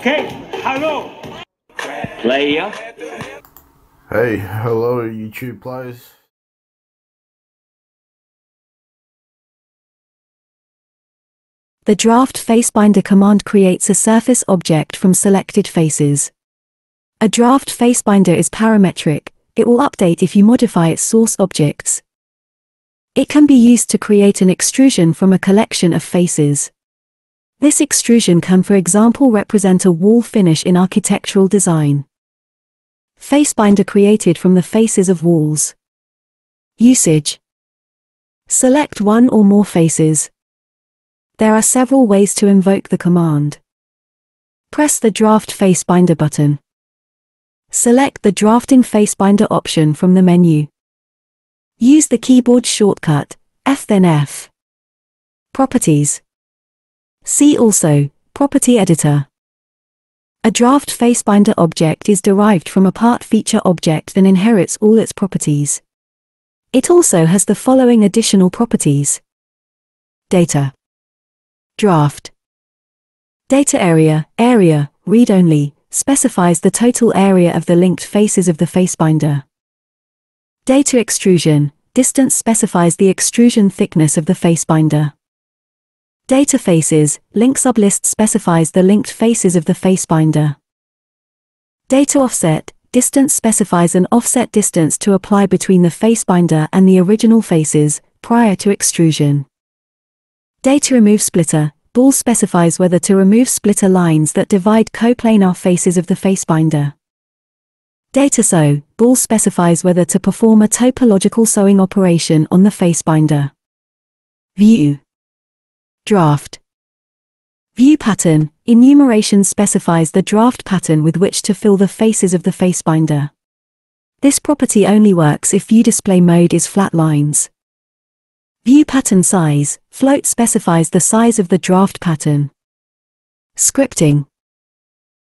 Okay, hello. Player. Hey, hello YouTube players. The draft facebinder command creates a surface object from selected faces. A draft facebinder is parametric, it will update if you modify its source objects. It can be used to create an extrusion from a collection of faces. This extrusion can for example represent a wall finish in architectural design. Face binder created from the faces of walls. Usage. Select one or more faces. There are several ways to invoke the command. Press the Draft Face Binder button. Select the Drafting Face Binder option from the menu. Use the keyboard shortcut, F then F. Properties. See also, property editor. A draft facebinder object is derived from a part feature object that inherits all its properties. It also has the following additional properties. Data. Draft. Data area, area, read-only, specifies the total area of the linked faces of the facebinder. Data extrusion, distance specifies the extrusion thickness of the facebinder. Data faces, link sublist specifies the linked faces of the facebinder. Data offset, distance specifies an offset distance to apply between the facebinder and the original faces, prior to extrusion. Data remove splitter, bool specifies whether to remove splitter lines that divide coplanar faces of the facebinder. Data sew, bool specifies whether to perform a topological sewing operation on the facebinder. View Draft View pattern, enumeration specifies the draft pattern with which to fill the faces of the facebinder. This property only works if view display mode is flat lines. View pattern size, float specifies the size of the draft pattern. Scripting.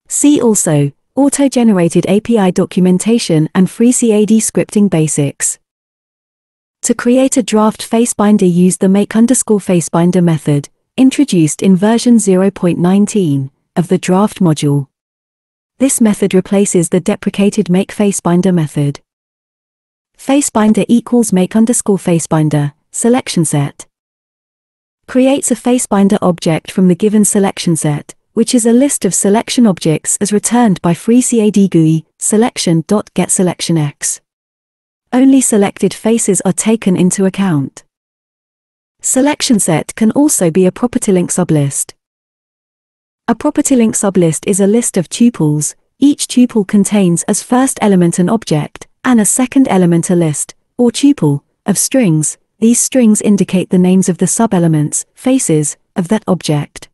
See also, auto-generated API documentation and free CAD scripting basics. To create a draft facebinder use the make underscore facebinder method, introduced in version 0.19, of the draft module. This method replaces the deprecated make facebinder method. Facebinder equals make underscore facebinder, selection set. Creates a facebinder object from the given selection set, which is a list of selection objects as returned by FreeCAD GUI, selection.getSelectionX. Only selected faces are taken into account. Selection set can also be a property link sublist. A property link sublist is a list of tuples. Each tuple contains as first element an object, and a second element a list, or tuple, of strings. These strings indicate the names of the sub elements faces, of that object.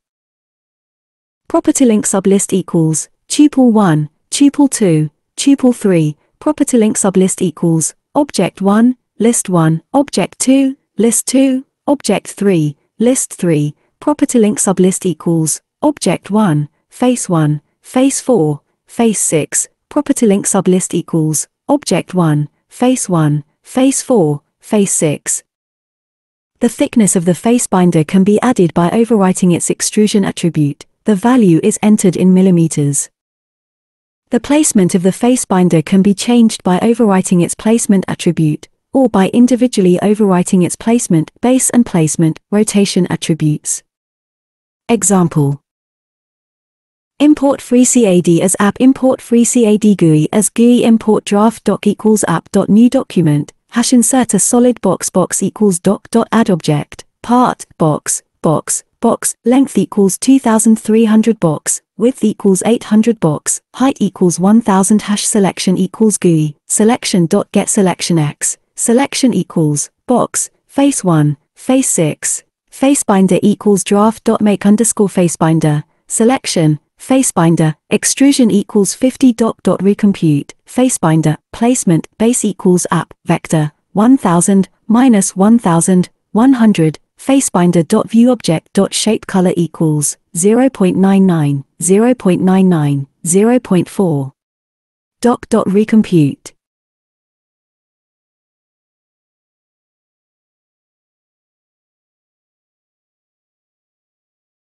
Property link sublist equals tuple 1, tuple 2, tuple 3, property link sublist equals Object 1, List 1, Object 2, List 2, Object 3, List 3, property link sublist equals, Object 1, Face 1, Face 4, Face 6, property link sublist equals, Object 1, Face 1, Face 4, Face 6. The thickness of the face binder can be added by overwriting its extrusion attribute. The value is entered in millimeters. The placement of the face binder can be changed by overwriting its placement attribute, or by individually overwriting its placement, base and placement, rotation attributes. Example Import FreeCAD as app import FreeCAD GUI as GUI import draft doc equals app dot new document, hash insert a solid box box equals doc dot add object, part, box, box, box, length equals 2300 box, width equals 800 box, height equals 1000 hash selection equals GUI, selection dot get selection x, selection equals, box, face 1, face 6, face binder equals draft dot make underscore face binder, selection, face binder, extrusion equals 50 dot dot recompute, face binder, placement, base equals app, vector, 1000, minus 1000, 100, facebinder.viewobject.shapecolor equals 0.99, 0.99, 0.4. Doc. Recompute.